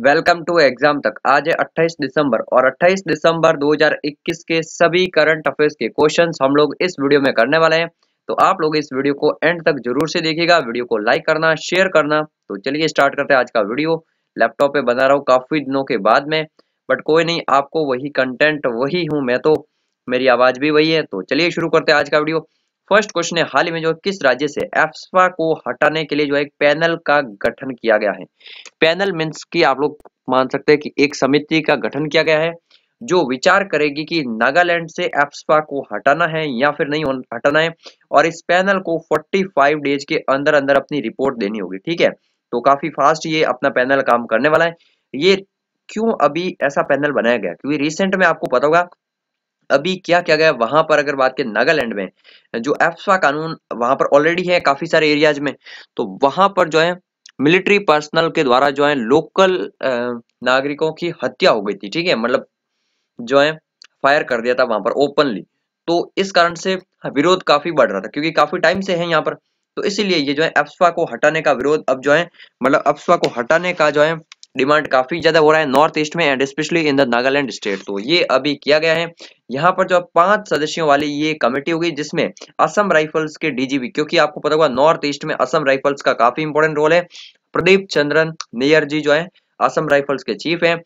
welcome to exam तक आज है 28 दिसंबर और 28 दिसंबर 2021 के सभी करंट अफेयर्स के क्वेश्चंस हम लोग इस वीडियो में करने वाले हैं तो आप लोग इस वीडियो को एंड तक जरूर से देखिएगा वीडियो को लाइक करना शेयर करना तो चलिए स्टार्ट करते हैं आज का वीडियो लैपटॉप पे बना रहा हूँ काफी दिनों के बाद में बट कोई नहीं आपको वही कंटेंट वही हूँ मैं तो मेरी आवाज भी वही है तो चलिए शुरू करते हैं आज का वीडियो फर्स्ट क्वेश्चन है हाल ही में जो किस राज्य से एफ्सा को हटाने के लिए जो एक पैनल का गठन किया गया है पैनल मीन्स की आप लोग मान सकते हैं कि एक समिति का गठन किया गया है जो विचार करेगी कि नागालैंड से एप्सपा को हटाना है या फिर नहीं हटाना है और इस पैनल को 45 डेज के अंदर अंदर अपनी रिपोर्ट देनी होगी ठीक है तो काफी फास्ट ये अपना पैनल काम करने वाला है ये क्यों अभी ऐसा पैनल बनाया गया क्योंकि रिसेंट में आपको पता होगा अभी क्या क्या गया वहां पर अगर बात करें नागालैंड में जो एफ्सा कानून वहां पर ऑलरेडी है काफी सारे एरियाज में तो वहां पर जो है मिलिट्री पर्सनल के द्वारा जो है लोकल नागरिकों की हत्या हो गई थी ठीक है मतलब जो है फायर कर दिया था वहां पर ओपनली तो इस कारण से विरोध काफी बढ़ रहा था क्योंकि काफी टाइम से है यहाँ पर तो इसीलिए ये जो है अफ्सवा को हटाने का विरोध अब जो है मतलब अफ्सवा को हटाने का जो है डिमांड काफी ज्यादा हो रहा है नॉर्थ ईस्ट में and specially in the Nagaland state तो ये अभी किया गया है यहाँ पर जो पांच सदस्यों वाली ये कमेटी होगी जिसमें असम राइफल्स के डीजीपी क्योंकि आपको पता होगा नॉर्थ ईस्ट में असम राइफल्स का काफी इंपॉर्टेंट रोल है प्रदीप चंद्रन नेयर जी जो है असम राइफल्स के चीफ है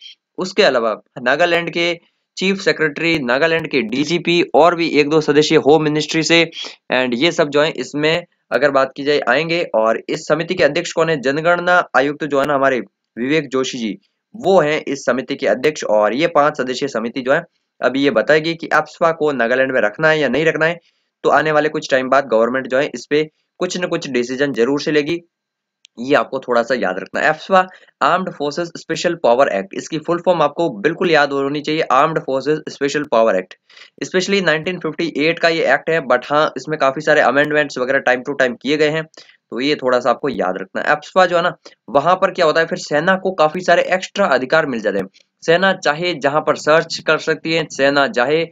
उसके अलावा नागालैंड के चीफ सेक्रेटरी नागालैंड के डीजीपी और भी एक दो सदस्य होम मिनिस्ट्री से एंड ये सब जो है इसमें अगर बात की जाए आएंगे और इस समिति के अध्यक्ष कौन है जनगणना आयुक्त तो जो है ना हमारे विवेक जोशी जी वो हैं इस समिति के अध्यक्ष और ये पांच सदस्यीय समिति जो है अभी ये बताएगी कि एप्सफा को नागालैंड में रखना है या नहीं रखना है तो आने वाले कुछ टाइम बाद गवर्नमेंट जो है इस पे कुछ न कुछ डिसीजन जरूर से लेगी ये आपको थोड़ा सा याद रखना AFSPA armed forces special power act इसकी फुल फॉर्म आपको बिल्कुल याद होनी चाहिए armed forces special power act specially 1958 का ये एक्ट है बट हाँ इसमें काफी सारे अमेंडमेंट्स वगैरह टाइम टू टाइम किए गए हैं तो ये थोड़ा सा आपको याद रखना एफ्सवा जो है ना वहां पर क्या होता है फिर सेना को काफी सारे एक्स्ट्रा अधिकार मिल जाते हैं सेना चाहे जहां पर सर्च कर सकती है सेना चाहे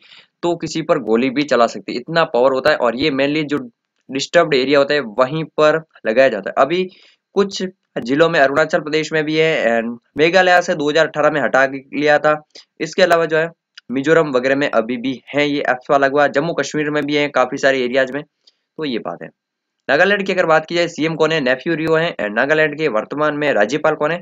तो किसी पर गोली भी चला सकती है इतना पावर होता है और ये मेनली जो डिस्टर्ब एरिया होता है वहीं पर लगाया जाता है अभी कुछ जिलों में अरुणाचल प्रदेश में भी है एंड मेघालय से 2018 में हटा लिया था इसके अलावा जो है मिजोरम वगैरह में अभी भी है ये एफ्सवा लगवा जम्मू कश्मीर में भी है काफी सारे एरियाज में तो ये बात है नागालैंड की अगर बात की जाए सीएम कौन है नेफ्यू रियो है एंड नागालैंड के वर्तमान में राज्यपाल कौन है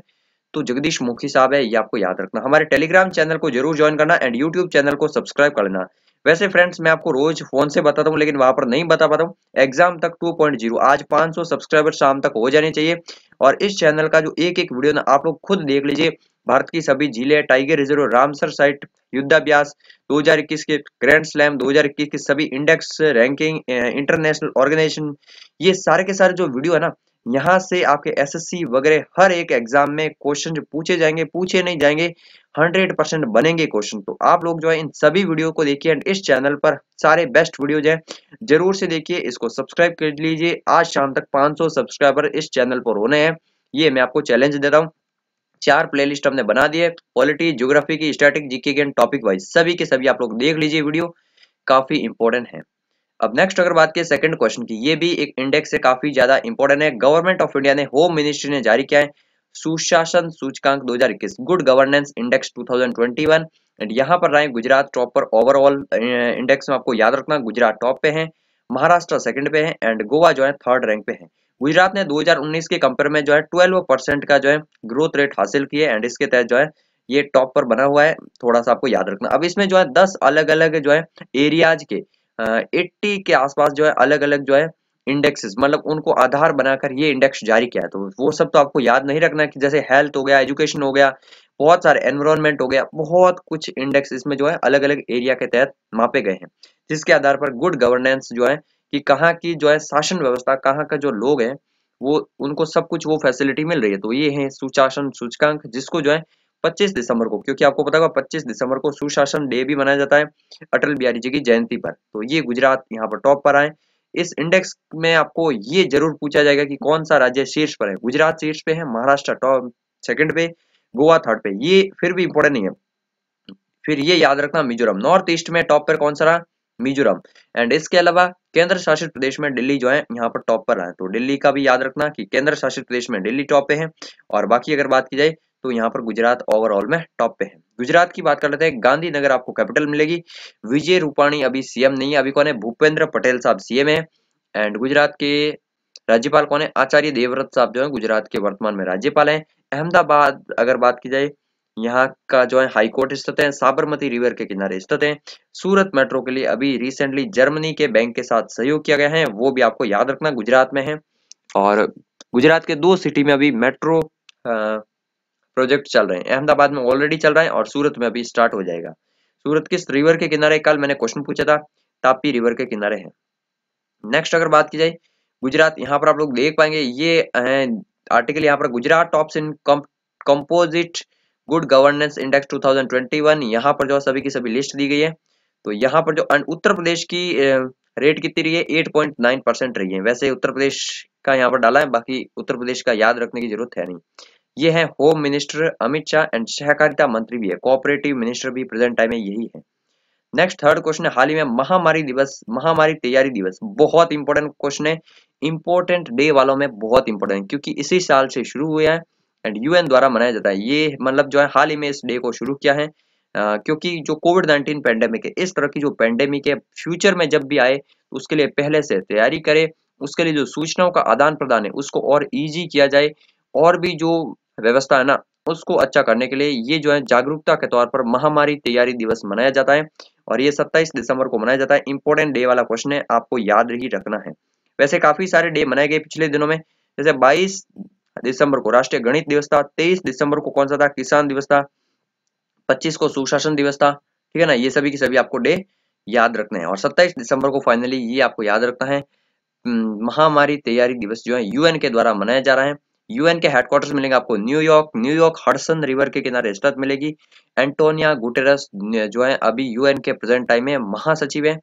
तो जगदीश मुखी साहब है ये आपको याद रखना हमारे टेलीग्राम चैनल को जरूर ज्वाइन करना एंड यूट्यूब चैनल को सब्सक्राइब कर लेना वैसे फ्रेंड्स मैं आपको रोज फोन से बताता हूँ लेकिन वहां पर नहीं बता पाता हूँ एग्जाम तक 2.0 आज 500 सब्सक्राइबर शाम तक हो जाने चाहिए और इस चैनल का जो एक एक वीडियो ना आप लोग खुद देख लीजिए भारत की सभी झीले टाइगर रिजर्व रामसर साइट युद्धाभ्यास 2021 के ग्रैंड स्लैम 2021 के सभी इंडेक्स रैंकिंग इंटरनेशनल ऑर्गेनाइजेशन ये सारे के सारे जो वीडियो है ना यहाँ से आपके एसएससी वगैरह हर एक एग्जाम में क्वेश्चन जो पूछे जाएंगे पूछे नहीं जाएंगे 100 परसेंट बनेंगे क्वेश्चन तो आप लोग जो है इन सभी वीडियो को देखिए एंड इस चैनल पर सारे बेस्ट वीडियो जो है जरूर से देखिए इसको सब्सक्राइब कर लीजिए आज शाम तक 500 सब्सक्राइबर इस चैनल पर होने हैं ये मैं आपको चैलेंज दे रहा हूँ चार प्लेलिस्ट हमने बना दिए पॉलिटी ज्योग्राफी की स्टैटिक जीके के टॉपिक वाइज सभी के सभी आप लोग देख लीजिए वीडियो काफी इंपॉर्टेंट है अब नेक्स्ट अगर बात की सेकंड क्वेश्चन की ये भी एक इंडेक्स से काफी ज्यादा इंपॉर्टेंट है गवर्नमेंट ऑफ इंडिया ने होम मिनिस्ट्री ने जारी किया है सुशासन सूचकांक 2021 गुड गवर्नेंस इंडेक्स 2021 एंड यहाँ पर रहे गुजरात टॉप पर ओवरऑल इंडेक्स अं, में आपको याद रखना गुजरात टॉप पे है महाराष्ट्र सेकंड पे है एंड गोवा जो है थर्ड रैंक पे है गुजरात ने 2019 के कंपेयर में जो है 12 परसेंट का जो है ग्रोथ रेट हासिल किया है एंड इसके तहत जो है ये टॉप पर बना हुआ है थोड़ा सा आपको याद रखना अब इसमें जो है दस अलग अलग जो है एरियाज के एट्टी के आसपास जो है अलग अलग जो है इंडेक्सेस मतलब उनको आधार बनाकर ये इंडेक्स जारी किया है तो वो सब तो आपको याद नहीं रखना कि जैसे हेल्थ हो गया एजुकेशन हो गया बहुत सारे एनवायरमेंट हो गया बहुत कुछ इंडेक्स इसमें जो है अलग अलग एरिया के तहत मापे गए हैं जिसके आधार पर गुड गवर्नेंस जो है कि कहाँ की जो है शासन व्यवस्था कहाँ का जो लोग हैं वो उनको सब कुछ वो फैसिलिटी मिल रही है तो ये है सुशासन सूचकांक जिसको जो है 25 दिसंबर को क्योंकि आपको पता होगा 25 दिसंबर को सुशासन डे भी मनाया जाता है अटल बिहारी जी की जयंती पर तो ये गुजरात यहाँ पर टॉप पर आए इस इंडेक्स में आपको ये जरूर पूछा जाएगा कि कौन सा राज्य शीर्ष पर है गुजरात शीर्ष पे है महाराष्ट्र टॉप सेकंड पे गोवा थर्ड पे ये फिर भी इंपॉर्टेंट नहीं है फिर ये याद रखना मिजोरम नॉर्थ ईस्ट में टॉप पर कौन सा रहा मिजोरम एंड इसके अलावा केंद्र शासित प्रदेश में दिल्ली जो है यहाँ पर टॉप पर रहा है तो दिल्ली का भी याद रखना कि केंद्र शासित प्रदेश में दिल्ली टॉप पे है और बाकी अगर बात की जाए तो यहाँ पर गुजरात ओवरऑल में टॉप पे है गुजरात की बात कर लेते हैं गांधीनगर आपको कैपिटल मिलेगी विजय रूपाणी अभी सीएम नहीं है अभी कौन है भूपेंद्र पटेल साहब सीएम है एंड गुजरात के राज्यपाल कौन है आचार्य देवव्रत साहब जो है गुजरात के वर्तमान में राज्यपाल है अहमदाबाद अगर बात की जाए यहाँ का जो है हाईकोर्ट स्थित है साबरमती रिवर के किनारे स्थित है सूरत मेट्रो के लिए अभी रिसेंटली जर्मनी के बैंक के साथ सहयोग किया गया है वो भी आपको याद रखना गुजरात में है और गुजरात के दो सिटी में अभी मेट्रो प्रोजेक्ट चल रहे हैं अहमदाबाद में ऑलरेडी चल रहा है और सूरत में अभी स्टार्ट हो जाएगा सूरत किस रिवर के किनारे कल मैंने क्वेश्चन पूछा था तापी रिवर के किनारे है नेक्स्ट अगर बात की जाए गुजरात यहाँ पर आप लोग देख पाएंगे ये है आर्टिकल यहाँ पर Gujarat tops in composite good governance index 2021 यहाँ पर जो सभी की सभी लिस्ट दी गई है तो यहाँ पर जो उत्तर प्रदेश की रेट कितनी रही है 8.9 परसेंट रही है वैसे उत्तर प्रदेश का यहाँ पर डाला है बाकी उत्तर प्रदेश का याद रखने की जरूरत है नहीं ये है home minister Amit Shah and सहकारिता मंत्री भी है कोऑपरेटिव मिनिस्टर भी प्रेजेंट टाइम में यही है नेक्स्ट थर्ड क्वेश्चन है हाल ही में महामारी दिवस महामारी तैयारी दिवस बहुत इंपॉर्टेंट क्वेश्चन है इंपॉर्टेंट डे वालों में बहुत इंपॉर्टेंट क्योंकि इसी साल से शुरू हुआ है एंड यूएन द्वारा मनाया जाता है ये मतलब जो है हाल ही में इस डे को शुरू किया है आ, क्योंकि जो कोविड नाइन्टीन पेंडेमिक है इस तरह की जो पेंडेमिक है फ्यूचर में जब भी आए तो उसके लिए पहले से तैयारी करें उसके लिए जो सूचनाओं का आदान प्रदान है उसको और ईजी किया जाए और भी जो व्यवस्था है ना उसको अच्छा करने के लिए ये जो है जागरूकता के तौर पर महामारी तैयारी दिवस मनाया जाता है और ये 27 दिसंबर को मनाया जाता है इंपॉर्टेंट डे वाला क्वेश्चन है आपको याद ही रखना है वैसे काफी सारे डे मनाए गए पिछले दिनों में जैसे 22 दिसंबर को राष्ट्रीय गणित दिवस था 23 दिसंबर को कौन सा था किसान दिवस था 25 को सुशासन दिवस था ठीक है ना ये सभी के सभी आपको डे याद रखने हैं और 27 दिसंबर को फाइनली ये आपको याद रखना है महामारी तैयारी दिवस जो है यूएन के द्वारा मनाया जा रहा है यूएन के हेडक्वार्टर मिलेंगे आपको न्यूयॉर्क न्यूयॉर्क हडसन रिवर के किनारे स्थित मिलेगी एंटोनिया गुटेरस जो है अभी यूएन के प्रेजेंट टाइम में महासचिव है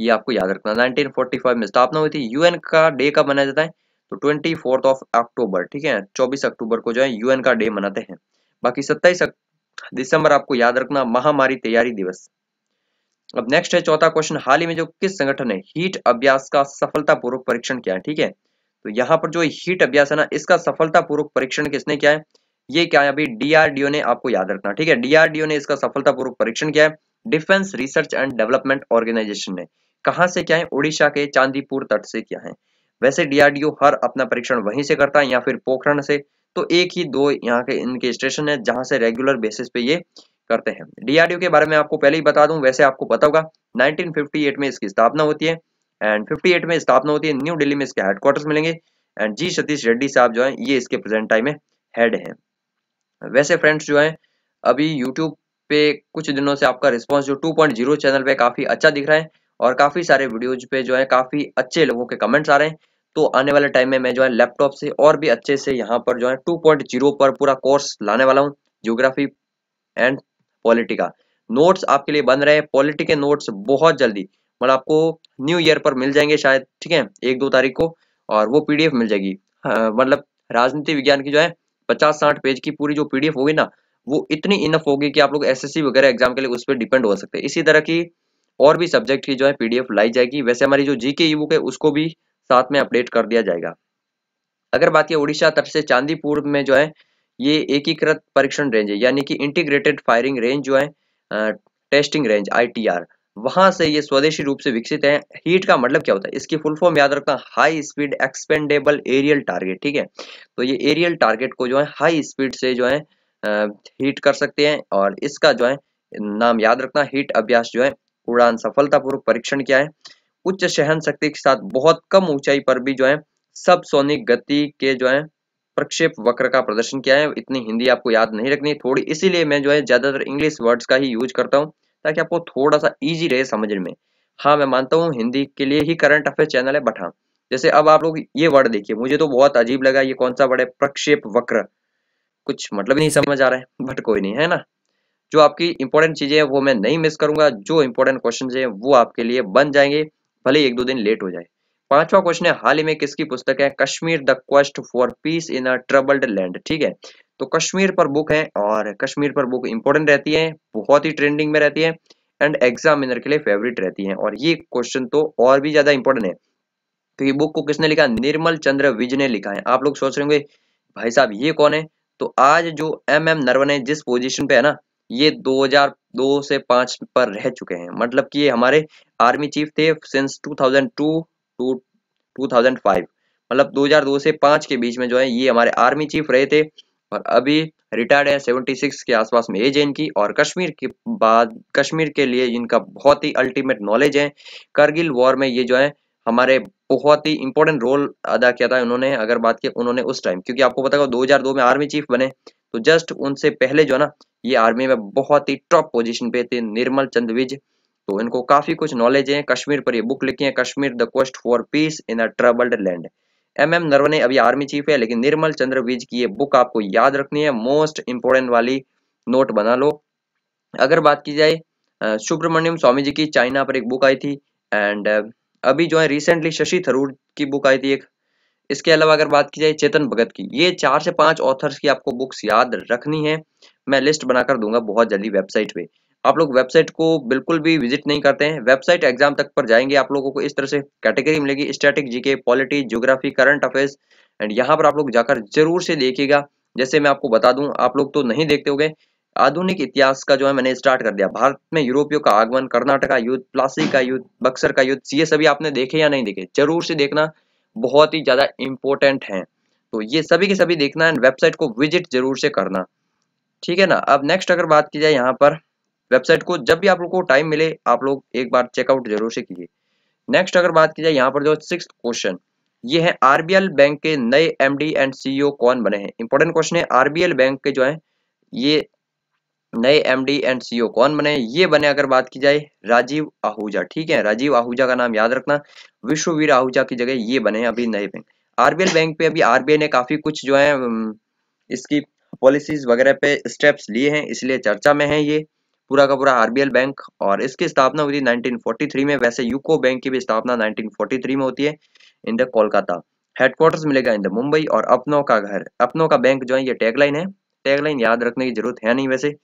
ये आपको याद रखना 1945 में स्थापना हुई थी यूएन का डे कब मनाया जाता है तो ट्वेंटी ऑफ अक्टूबर ठीक है चौबीस अक्टूबर को जो है यूएन का डे मनाते हैं बाकी सत्ताईस दिसंबर आपको याद रखना महामारी तैयारी दिवस अब नेक्स्ट है चौथा क्वेश्चन हाल ही में जो किस संगठन ने हीट अभ्यास का सफलतापूर्वक परीक्षण किया है ठीक है तो यहाँ पर जो हीट अभ्यास है ना इसका सफलतापूर्वक परीक्षण किसने किया है ये क्या है अभी डीआरडीओ ने आपको याद रखना ठीक है डीआरडीओ ने इसका सफलतापूर्वक परीक्षण किया है defence research and development organisation ने कहा से क्या है उड़ीसा के चांदीपुर तट से क्या है वैसे डीआरडीओ हर अपना परीक्षण वहीं से करता है या फिर पोखरण से तो एक ही दो यहाँ के इनके स्टेशन है जहां से रेगुलर बेसिस पे ये करते हैं डीआरडीओ के बारे में आपको पहले ही बता दूं वैसे आपको पता होगा 1958 में इसकी स्थापना होती है एंड 58 में स्थापना होती है न्यू दिल्ली में इसके हेडक्वार्टर्स मिलेंगे एंड जी सतीश रेड्डी साहब जो है ये इसके प्रेजेंट टाइम में हेड हैं वैसे फ्रेंड्स जो है अभी यूट्यूब पे कुछ दिनों से आपका रिस्पॉन्स जो टू चैनल पे काफी अच्छा दिख रहा है और काफी सारे वीडियोज पे जो है काफी अच्छे लोगों के कमेंट्स आ रहे हैं तो आने वाले टाइम में मैं जो है लैपटॉप से और भी अच्छे से यहाँ पर जो है 2.0 पर पूरा कोर्स लाने वाला हूँ ज्योग्राफी एंड पॉलिटी का नोट्स आपके लिए बन रहे हैं पॉलिटी के नोट्स बहुत जल्दी मतलब आपको न्यू ईयर पर मिल जाएंगे शायद ठीक है एक दो तारीख को और वो पीडीएफ मिल जाएगी मतलब राजनीति विज्ञान की जो है पचास साठ पेज की पूरी जो पीडीएफ होगी ना वो इतनी इनफ होगी कि आप लोग एसएससी वगैरह एग्जाम के लिए उस पर डिपेंड हो सकते हैं इसी तरह की और भी सब्जेक्ट की जो है पीडीएफ लाई जाएगी वैसे हमारी जो जीके ई बुक है उसको भी साथ में अपडेट कर दिया जाएगा अगर बात की उड़ीसा तट से चांदीपुर में जो है ये एकीकृत परीक्षण रेंज है यानी कि इंटीग्रेटेड फायरिंग रेंज जो है टेस्टिंग रेंज आईटीआर वहां से ये स्वदेशी रूप से विकसित है हीट का मतलब क्या होता है इसकी फुल फॉर्म याद रखना high speed expendable aerial target ठीक है तो ये एरियल टारगेट को जो है हाई स्पीड से जो है हीट कर सकते हैं और इसका जो है नाम याद रखना हीट अभ्यास जो है उड़ान सफलतापूर्वक परीक्षण किया है उच्च सहन शक्ति के साथ बहुत कम ऊंचाई पर भी जो है सब सोनिक गति के जो है प्रक्षेप वक्र का प्रदर्शन किया है इतनी हिंदी आपको याद नहीं रखनी थोड़ी इसीलिए मैं जो है ज्यादातर इंग्लिश वर्ड्स का ही यूज करता हूँ ताकि आपको थोड़ा सा ईजी रहे समझने में हाँ मैं मानता हूँ हिंदी के लिए ही करंट अफेयर चैनल है बट हाँ जैसे अब आप लोग ये वर्ड देखिए मुझे तो बहुत अजीब लगा ये कौन सा वर्ड है प्रक्षेप वक्र कुछ मतलब नहीं समझ आ रहा है बट कोई नहीं है ना जो आपकी इंपॉर्टेंट चीजें हैं वो मैं नहीं मिस करूंगा जो इंपॉर्टेंट क्वेश्चन हैं वो आपके लिए बन जाएंगे भले ही एक दो दिन लेट हो जाए पांचवा क्वेश्चन है हाल ही में किसकी पुस्तक है Kashmir the quest for peace in a troubled land ठीक है तो कश्मीर पर बुक है और कश्मीर पर बुक इंपॉर्टेंट रहती है बहुत ही ट्रेंडिंग में रहती है एंड एग्जामिनर के लिए फेवरेट रहती है और ये क्वेश्चन तो और भी ज्यादा इंपॉर्टेंट है तो ये बुक को किसने लिखा निर्मल चंद्र विज ने लिखा है आप लोग सोच रहे होंगे भाई साहब ये कौन है तो आज जो एम एम नरवन जिस पोजिशन पे है ना ये 2002 से 5 पर रह चुके हैं मतलब कि ये हमारे आर्मी चीफ थे सिंस 2002 टू 2005 मतलब 2002 से 5 के बीच में जो है ये हमारे आर्मी चीफ रहे थे और अभी रिटायर्ड है 76 के आसपास में एज है इनकी और कश्मीर के बाद कश्मीर के लिए इनका बहुत ही अल्टीमेट नॉलेज है करगिल वॉर में ये जो है हमारे बहुत ही इंपॉर्टेंट रोल अदा किया था उन्होंने अगर बात की उन्होंने उस टाइम क्योंकि आपको पता हजार 2002 में आर्मी चीफ बने तो जस्ट उनसे पहले जो है ना ये आर्मी में बहुत ही टॉप पोजिशन पे थे निर्मल चंद विज तो इनको काफी कुछ नॉलेज है कश्मीर पर ये बुक लिखी है Kashmir the quest for peace in a troubled land MM Naravane अभी आर्मी चीफ है लेकिन निर्मल चंद्र विज की ये बुक आपको याद रखनी है मोस्ट इंपोर्टेंट वाली नोट बना लो अगर बात की जाए सुब्रमण्यम स्वामी जी की चाइना पर एक बुक आई थी एंड अभी जो है रिसेंटली शशि थरूर की बुक आई थी एक इसके अलावा अगर बात की जाए चेतन भगत की ये चार से पांच ऑथर्स की आपको बुक्स याद रखनी है मैं लिस्ट बनाकर दूंगा बहुत जल्दी वेबसाइट पे आप लोग वेबसाइट को बिल्कुल भी विजिट नहीं करते हैं वेबसाइट एग्जाम तक पर जाएंगे आप लोगों को इस तरह से कैटेगरी मिलेगी static GK polity geography current affairs and यहाँ पर आप लोग जाकर जरूर से देखिएगा जैसे मैं आपको बता दूं आप लोग तो नहीं देखते होंगे आधुनिक इतिहास का जो है मैंने स्टार्ट कर दिया भारत में यूरोपियों का आगमन कर्नाटका युद्ध प्लासी का युद्ध बक्सर का युद्ध ये सभी आपने देखे या नहीं देखे जरूर से देखना बहुत ही ज्यादा इंपॉर्टेंट है तो ये सभी के सभी देखना एंड वेबसाइट को विजिट जरूर से करना ठीक है ना अब नेक्स्ट अगर बात की जाए यहाँ पर वेबसाइट को जब भी आप लोग को टाइम मिले आप लोग एक बार चेकआउट जरूर से कीजिए नेक्स्ट अगर बात की जाए यहाँ पर जो सिक्स क्वेश्चन ये है आरबीएल बैंक के नए एमडी एंड सीईओ कौन बने हैं इंपॉर्टेंट क्वेश्चन है आरबीएल बैंक के जो है ये नए एमडी एंड सीईओ कौन बने ये बने अगर बात की जाए राजीव आहूजा ठीक है राजीव आहूजा का नाम याद रखना विश्ववीर आहूजा की जगह ये बने अभी नए बैंक आरबीएल बैंक पे अभी आरबीआई ने काफी कुछ जो है इसकी पॉलिसीज वगैरह पे स्टेप्स लिए हैं इसलिए चर्चा में है ये पूरा का पूरा आरबीएल बैंक और इसकी स्थापना हुई थी 1943 में वैसे यूको बैंक की भी स्थापना 1943 में होती है इन द कोलकाता हेडक्वार्टर्स मिलेगा इन द मुंबई और अपनों का घर अपनों का बैंक जो है ये टैगलाइन है टैगलाइन याद रखने की जरूरत है नहीं वैसे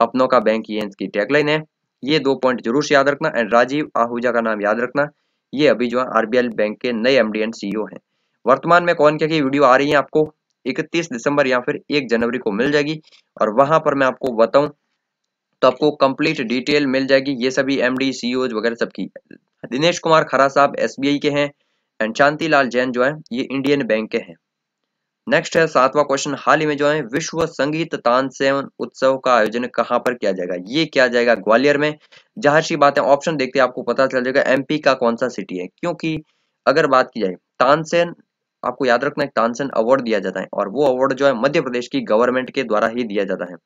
अपनों का बैंक ये इसकी टैगलाइन है ये दो पॉइंट जरूर याद रखना एंड राजीव आहूजा का नाम याद रखना ये अभी जो है आरबीएल बैंक के नए एमडी एंड सीईओ हैं वर्तमान में कौन क्या की वीडियो आ रही है आपको 31 दिसंबर या फिर 1 जनवरी को मिल जाएगी और वहां पर मैं आपको बताऊं तो आपको कंप्लीट डिटेल मिल जाएगी ये सभी एमडी सीईओज e वगैरह सबकी दिनेश कुमार खरा साहब एसबीआई के हैं एंड शांति लाल जैन जो है ये इंडियन बैंक के हैं नेक्स्ट है सातवा क्वेश्चन हाल ही में जो है विश्व संगीत तानसेन उत्सव का आयोजन कहाँ पर किया जाएगा ये किया जाएगा ग्वालियर में जहां सी बातें ऑप्शन देखते आपको पता चल जाएगा एमपी का कौन सा सिटी है क्योंकि अगर बात की जाए तानसेन आपको याद रखना है तानसेन अवार्ड दिया जाता है और वो अवार्ड जो है मध्य प्रदेश की गवर्नमेंट के द्वारा ही दिया जाता है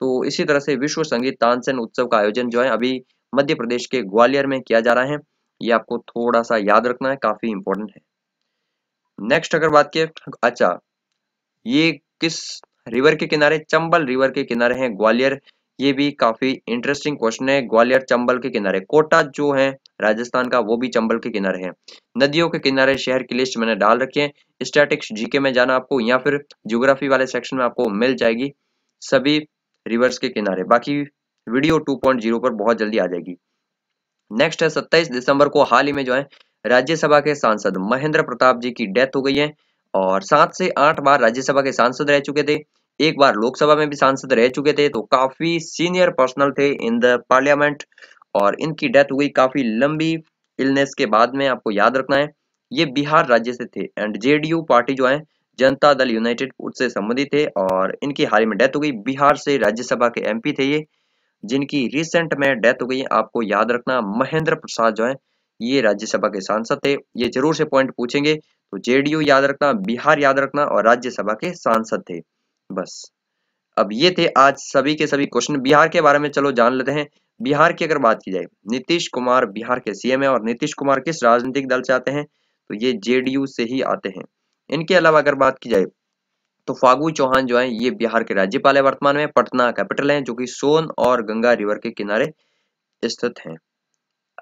तो इसी तरह से विश्व संगीत तानसेन उत्सव का आयोजन जो है अभी मध्य प्रदेश के ग्वालियर में किया जा रहा है ये आपको थोड़ा सा याद रखना है काफी इंपॉर्टेंट है नेक्स्ट अगर बात किए अच्छा ये किस रिवर के किनारे चंबल रिवर के किनारे है ग्वालियर ये भी काफी इंटरेस्टिंग क्वेश्चन है ग्वालियर चंबल के किनारे कोटा जो है राजस्थान का वो भी चंबल के किनारे है नदियों के किनारे शहर की लिस्ट मैंने डाल रखी है स्टैटिक्स जीके में जाना आपको या फिर ज्योग्राफी वाले सेक्शन में आपको मिल जाएगी सभी रिवर्स के किनारे बाकी वीडियो 2.0 पर बहुत जल्दी आ जाएगी नेक्स्ट है 27 दिसंबर को हाल ही में जो है राज्यसभा के सांसद महेंद्र प्रताप जी की डेथ हो गई है और सात से आठ बार राज्यसभा के सांसद रह चुके थे एक बार लोकसभा में भी सांसद रह चुके थे तो काफी सीनियर पर्सनल थे इन द पार्लियामेंट और इनकी डेथ हुई काफी लंबी इलनेस के बाद में आपको याद रखना है ये बिहार राज्य से थे एंड जेडीयू पार्टी जो है जनता दल यूनाइटेड से संबंधित थे और इनकी हाल ही में डेथ हो गई बिहार से राज्यसभा के एमपी थे ये जिनकी रिसेंट में डेथ हो गई आपको याद रखना महेंद्र प्रसाद जो है ये राज्यसभा के सांसद थे ये जरूर से पॉइंट पूछेंगे तो जेडीयू याद रखना बिहार याद रखना और राज्यसभा के सांसद थे बस अब ये थे आज सभी के सभी क्वेश्चन बिहार के बारे में चलो जान लेते हैं बिहार की अगर बात की जाए नीतीश कुमार बिहार के सीएम है और नीतीश कुमार किस राजनीतिक दल से आते हैं तो ये जेडीयू से ही आते हैं इनके अलावा अगर बात की जाए तो फागू चौहान जो है ये बिहार के राज्यपाल है वर्तमान में पटना कैपिटल है जो कि सोन और गंगा रिवर के किनारे स्थित हैं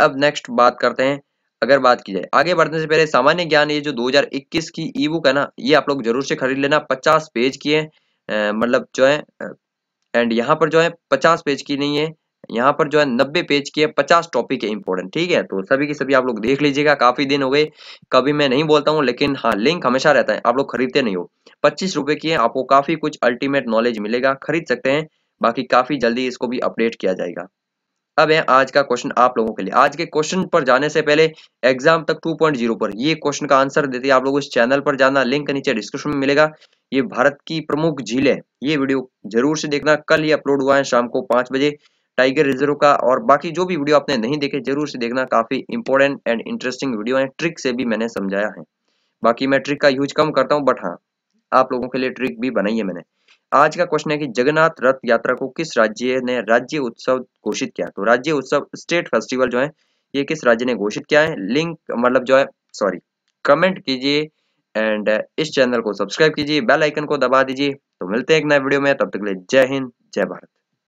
अब नेक्स्ट बात करते हैं अगर बात की जाए आगे बढ़ने से पहले सामान्य ज्ञान ये जो 2021 की ई बुक है ना ये आप लोग जरूर से खरीद लेना 50 पेज की है मतलब जो है एंड यहाँ पर जो है 50 पेज की नहीं है यहाँ पर जो है नब्बे पेज की है पचास टॉपिक है इंपॉर्टेंट ठीक है तो सभी की सभी आप लोग देख लीजिएगा काफी दिन हो गए कभी मैं नहीं बोलता हूँ लेकिन हाँ लिंक हमेशा रहता है आप लोग खरीदते नहीं हो पच्चीस रुपए की है आपको काफी कुछ अल्टीमेट नॉलेज मिलेगा खरीद सकते हैं बाकी काफी जल्दी इसको भी अपडेट किया जाएगा अब है आज का क्वेश्चन आप लोगों के लिए आज के क्वेश्चन पर जाने से पहले एग्जाम तक 2.0 पर ये क्वेश्चन का आंसर देते आप लोग इस चैनल पर जाना लिंक नीचे डिस्क्रिप्शन में मिलेगा ये भारत की प्रमुख झील है ये वीडियो जरूर से देखना कल ये अपलोड हुआ है शाम को पांच बजे टाइगर रिजर्व का और बाकी जो भी वीडियो आपने नहीं देखे जरूर से देखना काफ़ी इंपॉर्टेंट एंड इंटरेस्टिंग वीडियो है ट्रिक से भी मैंने समझाया है बाकी मैं ट्रिक का यूज कम करता हूँ बट हाँ आप लोगों के लिए ट्रिक भी बनाई है मैंने आज का क्वेश्चन है कि जगन्नाथ रथ यात्रा को किस राज्य ने राज्य उत्सव घोषित किया तो राज्य उत्सव स्टेट फेस्टिवल जो है ये किस राज्य ने घोषित किया है लिंक मतलब जो है सॉरी कमेंट कीजिए एंड इस चैनल को सब्सक्राइब कीजिए बेल आइकन को दबा दीजिए तो मिलते हैं एक नए वीडियो में तब तक के लिए जय हिंद जय भारत